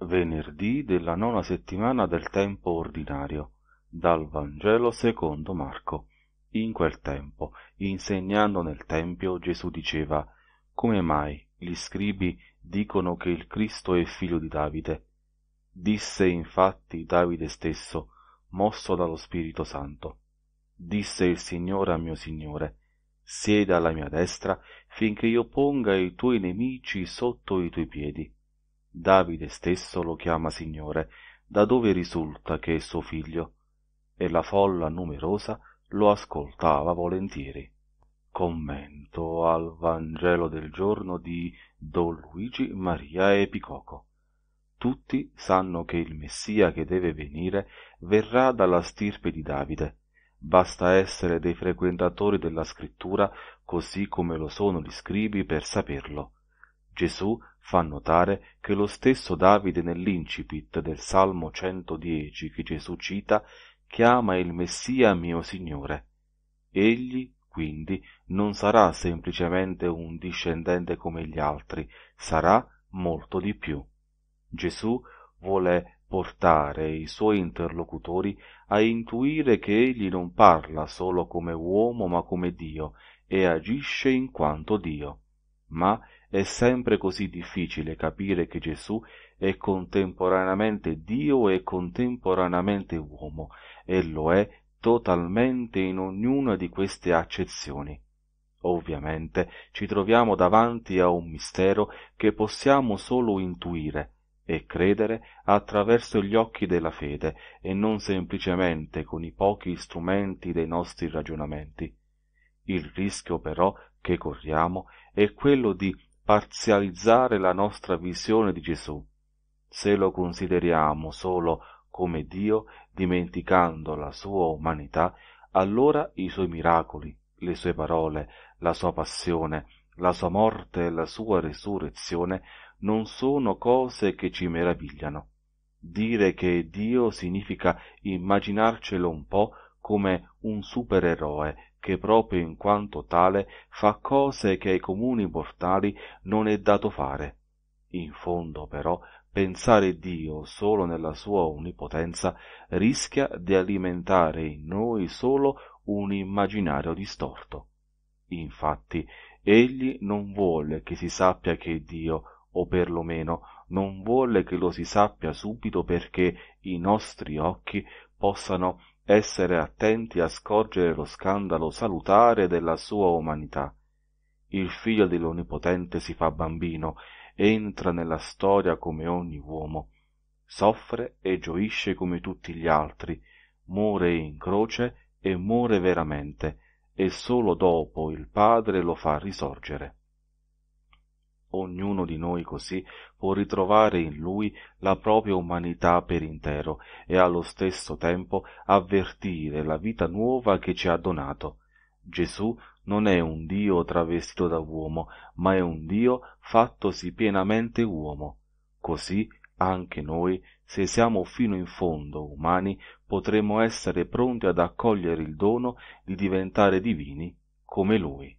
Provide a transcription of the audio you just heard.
Venerdì della nona settimana del tempo ordinario, dal Vangelo secondo Marco. In quel tempo, insegnando nel Tempio, Gesù diceva Come mai gli scribi dicono che il Cristo è figlio di Davide? Disse infatti Davide stesso, mosso dallo Spirito Santo. Disse il Signore a mio Signore, sieda alla mia destra finché io ponga i tuoi nemici sotto i tuoi piedi Davide stesso lo chiama Signore, da dove risulta che è suo figlio, e la folla numerosa lo ascoltava volentieri. Commento al Vangelo del giorno di Don Luigi Maria Epicoco. Tutti sanno che il Messia che deve venire verrà dalla stirpe di Davide. Basta essere dei frequentatori della scrittura così come lo sono gli scribi per saperlo Gesù fa notare che lo stesso Davide nell'incipit del Salmo 110 che Gesù cita chiama il Messia mio Signore. Egli, quindi, non sarà semplicemente un discendente come gli altri, sarà molto di più. Gesù vuole portare i suoi interlocutori a intuire che egli non parla solo come uomo ma come Dio e agisce in quanto Dio, ma è sempre così difficile capire che Gesù è contemporaneamente Dio e contemporaneamente uomo, e lo è totalmente in ognuna di queste accezioni. Ovviamente ci troviamo davanti a un mistero che possiamo solo intuire e credere attraverso gli occhi della fede e non semplicemente con i pochi strumenti dei nostri ragionamenti. Il rischio però che corriamo è quello di parzializzare la nostra visione di Gesù, se lo consideriamo solo come Dio, dimenticando la sua umanità, allora i suoi miracoli, le sue parole, la sua passione, la sua morte e la sua resurrezione non sono cose che ci meravigliano. Dire che Dio significa immaginarcelo un po' come un supereroe che proprio in quanto tale fa cose che ai comuni mortali non è dato fare. In fondo però pensare Dio solo nella sua onnipotenza rischia di alimentare in noi solo un immaginario distorto. Infatti, egli non vuole che si sappia che è Dio, o perlomeno non vuole che lo si sappia subito perché i nostri occhi possano essere attenti a scorgere lo scandalo salutare della sua umanità. Il figlio dell'Onipotente si fa bambino, entra nella storia come ogni uomo, soffre e gioisce come tutti gli altri, muore in croce e muore veramente, e solo dopo il Padre lo fa risorgere. Ognuno di noi così può ritrovare in lui la propria umanità per intero e allo stesso tempo avvertire la vita nuova che ci ha donato. Gesù non è un Dio travestito da uomo, ma è un Dio fattosi pienamente uomo. Così anche noi, se siamo fino in fondo umani, potremo essere pronti ad accogliere il dono di diventare divini come Lui.